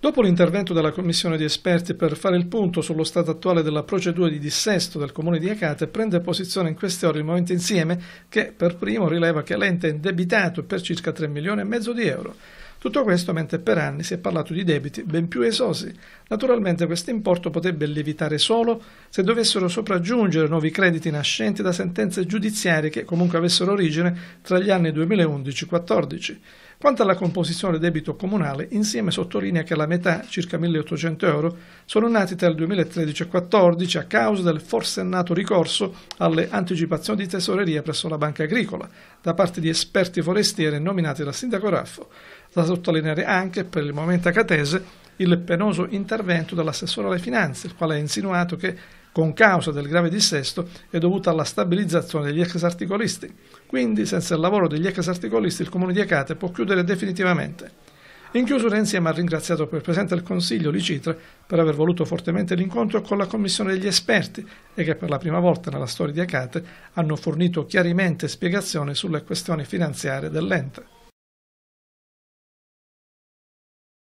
Dopo l'intervento della commissione di esperti per fare il punto sullo stato attuale della procedura di dissesto del comune di Acate, prende posizione in queste ore il Movimento Insieme che per primo rileva che l'ente è indebitato per circa 3 milioni e mezzo di euro. Tutto questo mentre per anni si è parlato di debiti ben più esosi. Naturalmente questo importo potrebbe lievitare solo se dovessero sopraggiungere nuovi crediti nascenti da sentenze giudiziarie che comunque avessero origine tra gli anni 2011-14. Quanto alla composizione del debito comunale, insieme sottolinea che la metà, circa 1.800 euro, sono nati tra il 2013 e il 2014 a causa del forsennato ricorso alle anticipazioni di tesoreria presso la Banca Agricola da parte di esperti forestieri nominati dal sindaco Raffo. La sottolineare anche per il Movimento acatese il penoso intervento dell'assessore alle finanze, il quale ha insinuato che con causa del grave dissesto è dovuta alla stabilizzazione degli ex articolisti. Quindi, senza il lavoro degli ex articolisti, il comune di Acate può chiudere definitivamente. In chiusura insieme ha ringraziato per il Presidente del Consiglio Licitre per aver voluto fortemente l'incontro con la Commissione degli Esperti e che per la prima volta nella storia di Acate hanno fornito chiaramente spiegazioni sulle questioni finanziarie dell'ente.